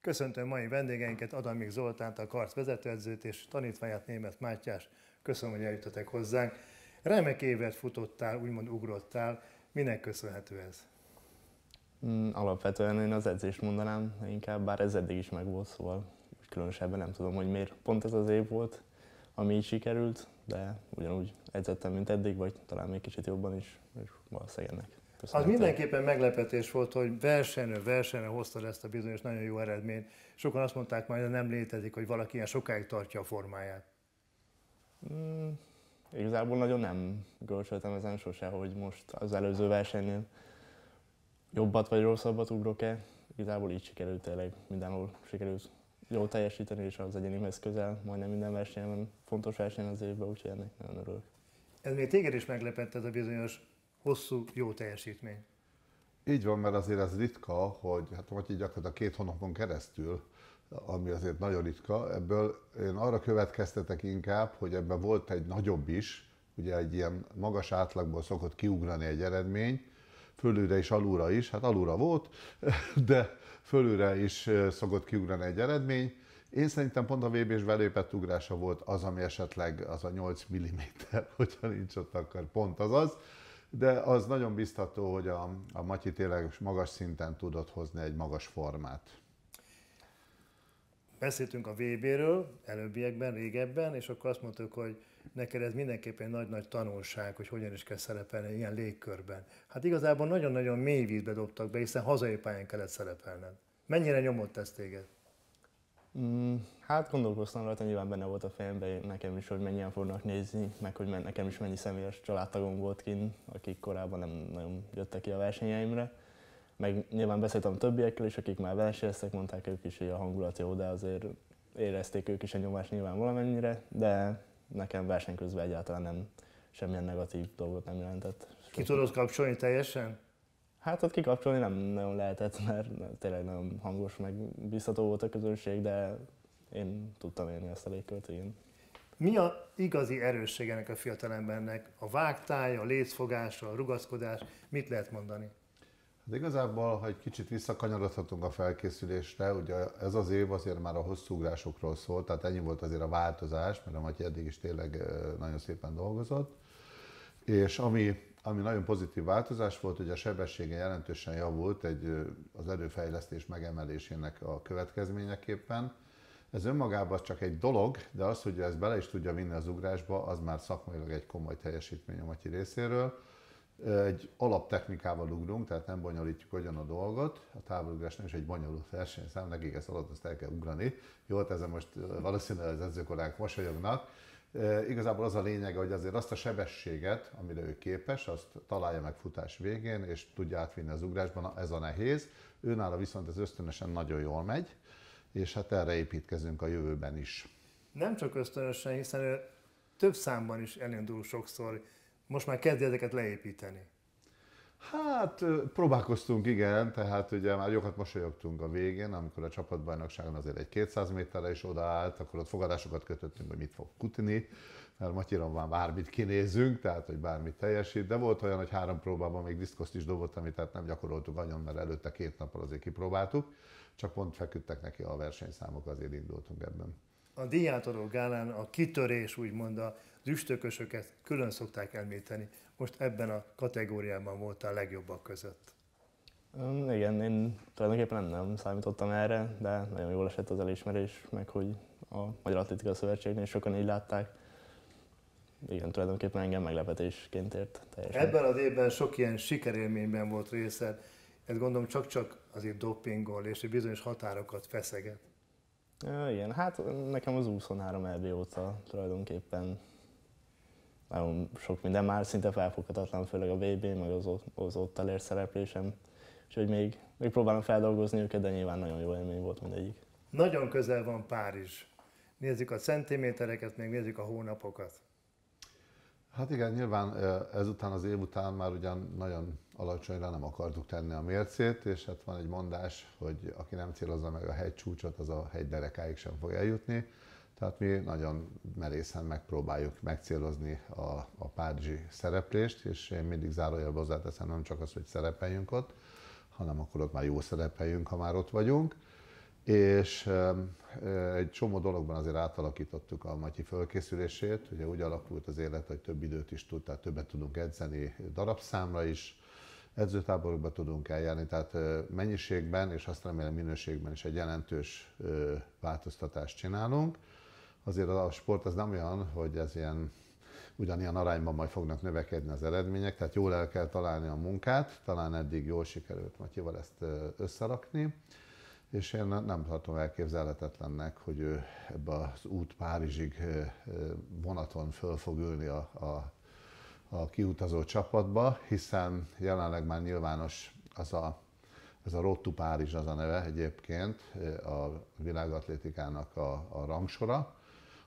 Köszöntöm mai vendégeinket, Adamik Zoltánt, a Karc vezetőedzőt és tanítványát Német Mátyás. Köszönöm, hogy eljutottak hozzánk. Remek évet futottál, úgymond ugrottál. Minek köszönhető ez? Mm, alapvetően én az edzést mondanám, inkább bár ez eddig is megvolt, szóval különösebben nem tudom, hogy miért pont ez az év volt, ami így sikerült, de ugyanúgy edzettem, mint eddig, vagy talán még kicsit jobban is, és valószínűleg ennek Köszönöm az mindenképpen meglepetés volt, hogy versenő versenő hozta ezt a bizonyos nagyon jó eredményt. Sokan azt mondták majd, hogy nem létezik, hogy valaki ilyen sokáig tartja a formáját. Mm, igazából nagyon nem görcsöltem ezen sose, hogy most az előző versenyen jobbat vagy rosszabbat ugrok-e. Igazából így sikerült tényleg, mindenhol sikerült jól teljesíteni, és az egyénimhez közel, majdnem minden versenyen, fontos versenyen az évben, úgyhogy ennek nagyon örülök. Ez még téged is meglepett ez a bizonyos hosszú, jó teljesítmény. Így van, mert azért ez ritka, hogy hát vagy így gyakorlatilag két hónapon keresztül, ami azért nagyon ritka, ebből én arra következtetek inkább, hogy ebben volt egy nagyobb is, ugye egy ilyen magas átlagból szokott kiugrani egy eredmény, fölülre és alulra is, hát alulra volt, de fölülre is szokott kiugrani egy eredmény. Én szerintem pont a vb s belépett ugrása volt az, ami esetleg az a 8 mm, hogyha nincs ott, akkor pont az az de az nagyon biztató, hogy a, a Matyi tényleg magas szinten tudott hozni egy magas formát. Beszéltünk a VB-ről előbbiekben, régebben, és akkor azt mondtuk, hogy neked ez mindenképpen nagy-nagy tanulság, hogy hogyan is kell szerepelni ilyen légkörben. Hát igazából nagyon-nagyon mély vízbe dobtak be, hiszen hazai pályán kellett szerepelned. Mennyire nyomott ez téged? Mm, hát gondolkoztam rajta, nyilván benne volt a fejemben nekem is, hogy mennyien fognak nézni, meg hogy nekem is mennyi személyes családtagom volt kint, akik korábban nem nagyon jöttek ki a versenyeimre. Meg nyilván beszéltem többiekkel is, akik már versenyeztek, mondták ők is, hogy a hangulat jó, de azért érezték ők is a nyomást nyilván valamennyire, de nekem verseny közben egyáltalán nem semmilyen negatív dolgot nem jelentett. Ki tudod kapcsolni teljesen? Hát ott kikapcsolni nem nagyon lehetett, mert tényleg nagyon hangos, meg biztató volt a közönség, de én tudtam élni ezt a légkört, igen. Mi a igazi erősség ennek a fiatalembernek? A vágtáj, a létfogása, a rugaszkodás, mit lehet mondani? Hát igazából, ha egy kicsit visszakanyarodhatunk a felkészülésre, ugye ez az év azért már a hosszúgrásokról szólt, tehát ennyi volt azért a változás, mert a Matyi eddig is tényleg nagyon szépen dolgozott. És ami ami nagyon pozitív változás volt, hogy a sebessége jelentősen javult egy, az erőfejlesztés megemelésének a következményeképpen. Ez önmagában csak egy dolog, de az, hogy ez bele is tudja vinni az ugrásba, az már szakmailag egy komoly teljesítmény a Matyi részéről. Egy alaptechnikával ugrunk, tehát nem bonyolítjuk olyan a dolgot. A távolugrás nem is egy bonyolult versenyszám, nekik ez alatt azt el kell ugrani. Jó, hát ezen most valószínűleg az edzőkorák mosolyognak, Igazából az a lényeg, hogy azért azt a sebességet, amire ő képes, azt találja meg futás végén, és tudja átvinni az ugrásban, ez a nehéz. Őnála viszont ez ösztönösen nagyon jól megy, és hát erre építkezünk a jövőben is. Nem csak ösztönösen, hiszen ő több számban is elindul sokszor. Most már kezdi ezeket leépíteni. Hát próbálkoztunk, igen, tehát ugye már jókat mosolyogtunk a végén, amikor a csapatbajnokságon azért egy 200 méterre is odaállt, akkor ott fogadásokat kötöttünk, hogy mit fog kutni, mert Matyiron már bármit kinézünk, tehát hogy bármit teljesít, de volt olyan, hogy három próbában még diszkoszt is dobott, amit tehát nem gyakoroltuk anyon, mert előtte két nappal azért kipróbáltuk, csak pont feküdtek neki a versenyszámok, azért indultunk ebben a díjátadó gálán a kitörés, úgymond a üstökösöket külön szokták említeni. Most ebben a kategóriában voltál legjobbak között. Um, igen, én tulajdonképpen nem, nem számítottam erre, de nagyon jól esett az elismerés, meg hogy a Magyar Atlétika Szövetségnél sokan így látták. Igen, tulajdonképpen engem meglepetésként ért teljesen. Ebben az évben sok ilyen sikerélményben volt részed. Ez gondolom csak-csak azért dopingol és bizonyos határokat feszeget. Igen, hát nekem az 23 EB óta tulajdonképpen nagyon sok minden már szinte felfoghatatlan, főleg a VB, meg az, az ott elér szereplésem. Úgyhogy még, még próbálom feldolgozni őket, de nyilván nagyon jó élmény volt mindegyik. Nagyon közel van Párizs. Nézzük a centimétereket, még nézzük a hónapokat. Hát igen, nyilván ezután az év után már ugyan nagyon alacsonyra nem akartuk tenni a mércét, és hát van egy mondás, hogy aki nem célozza meg a hegy csúcsot, az a hegy derekáig sem fog eljutni. Tehát mi nagyon merészen megpróbáljuk megcélozni a, a párizsi szereplést, és én mindig zárójelbe hozzáteszem nem csak az, hogy szerepeljünk ott, hanem akkor ott már jó szerepeljünk, ha már ott vagyunk és egy csomó dologban azért átalakítottuk a Matyi fölkészülését, ugye úgy alakult az élet, hogy több időt is tud, tehát többet tudunk edzeni darabszámra is, edzőtáborokba tudunk eljárni, tehát mennyiségben és azt remélem minőségben is egy jelentős változtatást csinálunk. Azért a sport az nem olyan, hogy ez ilyen ugyanilyen arányban majd fognak növekedni az eredmények, tehát jól el kell találni a munkát, talán eddig jól sikerült Matyival ezt összerakni és én nem tartom elképzelhetetlennek, hogy ő ebbe az út Párizsig vonaton föl fog ülni a, a, a kiutazó csapatba, hiszen jelenleg már nyilvános az a, az a Road to Párizs az a neve egyébként a világatlétikának a, a rangsora,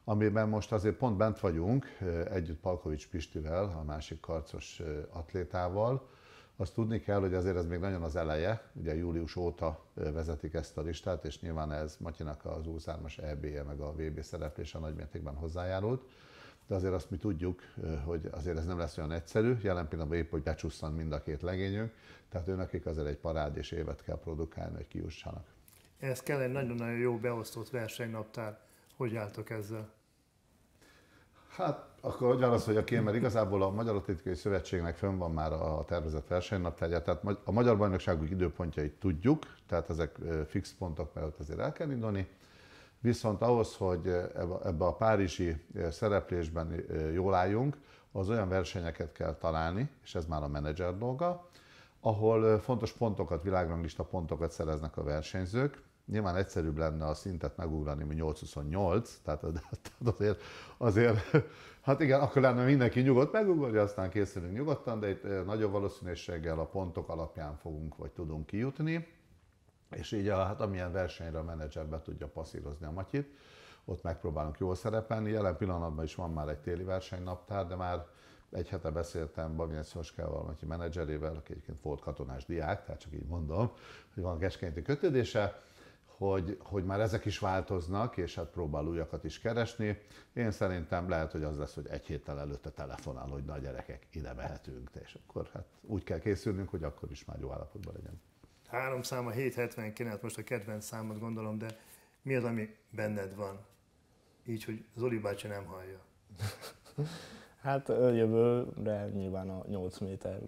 amiben most azért pont bent vagyunk, együtt Palkovics Pistivel, a másik karcos atlétával, azt tudni kell, hogy azért ez még nagyon az eleje, ugye július óta vezetik ezt a listát, és nyilván ez Matyinak az u 3 EB-je meg a VB szereplése nagymértékben hozzájárult de azért azt mi tudjuk, hogy azért ez nem lesz olyan egyszerű. Jelen pillanatban épp, hogy becsusszan mind a két legényünk, tehát őnek azért egy parád és évet kell produkálni, hogy kiussanak. Ez kell egy nagyon-nagyon jó beosztott versenynaptár. Hogy álltok ezzel? Hát akkor hogy válaszoljak én, mert igazából a Magyar Atlétikai Szövetségnek fönn van már a tervezett versenynaptárja, tehát a Magyar Bajnokságok időpontjait tudjuk, tehát ezek fix pontok ott azért el kell indulni, viszont ahhoz, hogy ebbe a párizsi szereplésben jól álljunk, az olyan versenyeket kell találni, és ez már a menedzser dolga, ahol fontos pontokat, világranglista pontokat szereznek a versenyzők, Nyilván egyszerűbb lenne a szintet megugrani, mint 828, tehát, tehát azért, azért, hát igen, akkor lenne mindenki nyugodt megugorja, aztán készülünk nyugodtan, de itt eh, nagyobb valószínűséggel a pontok alapján fogunk vagy tudunk kijutni, és így a, hát amilyen versenyre a menedzser be tudja passzírozni a matyit, ott megpróbálunk jól szerepelni. Jelen pillanatban is van már egy téli versenynaptár, de már egy hete beszéltem Babinec Szoskával, aki menedzserével, aki egyébként volt katonás diák, tehát csak így mondom, hogy van keskenyti kötődése, hogy, hogy már ezek is változnak, és hát próbál újakat is keresni. Én szerintem lehet, hogy az lesz, hogy egy héttel előtte telefonál, hogy nagy gyerekek, ide mehetünk, és akkor hát úgy kell készülnünk, hogy akkor is már jó állapotban legyen. Három száma 779, hát most a kedvenc számot gondolom, de mi az, ami benned van? Így, hogy Zoli bácsi nem hallja. hát jövőre nyilván a 8 méter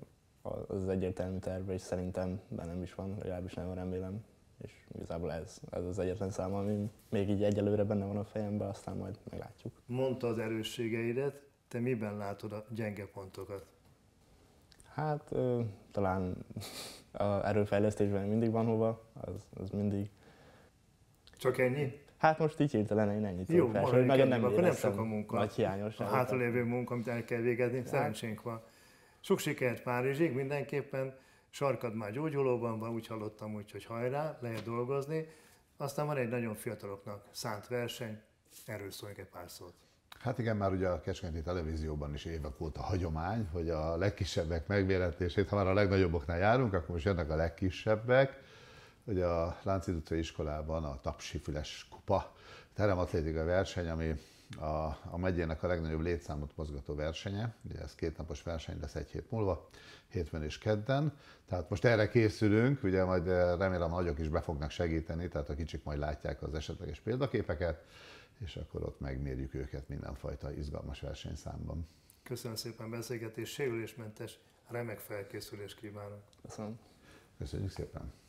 az egyértelmű terv, és szerintem bennem is van, legalábbis nagyon remélem és igazából ez, ez az egyetlen szám, ami még így egyelőre benne van a fejemben, aztán majd meglátjuk. Mondta az erősségeidet, te miben látod a gyenge pontokat? Hát ö, talán a erőfejlesztésben mindig van hova, az, az mindig. Csak ennyi? Hát most így hirtelen én ennyit Jó, fel, hogy meg nem akkor nem sok a munka. Nagy hiányos. A hátralévő munka, amit el kell végezni, hát. szerencsénk van. Sok sikert Párizsig mindenképpen sarkad már gyógyulóban van, úgy hallottam, úgyhogy hajrá, lehet dolgozni. Aztán van egy nagyon fiataloknak szánt verseny, erről szóljunk egy pár szót. Hát igen, már ugye a Keskenyi Televízióban is évek óta hagyomány, hogy a legkisebbek megvéletését, ha már a legnagyobboknál járunk, akkor most jönnek a legkisebbek. Ugye a Láncidutrai iskolában a Tapsi Füles Kupa teremathlétika verseny, ami a, a megyének a legnagyobb létszámot mozgató versenye, ugye ez két napos verseny lesz egy hét múlva, hétfőn és kedden, tehát most erre készülünk, ugye majd eh, remélem a nagyok is be fognak segíteni, tehát a kicsik majd látják az esetleges példaképeket, és akkor ott megmérjük őket mindenfajta izgalmas versenyszámban. Köszönöm szépen beszélgetés, sérülésmentes, remek felkészülést kívánok. Köszönöm. Köszönjük szépen.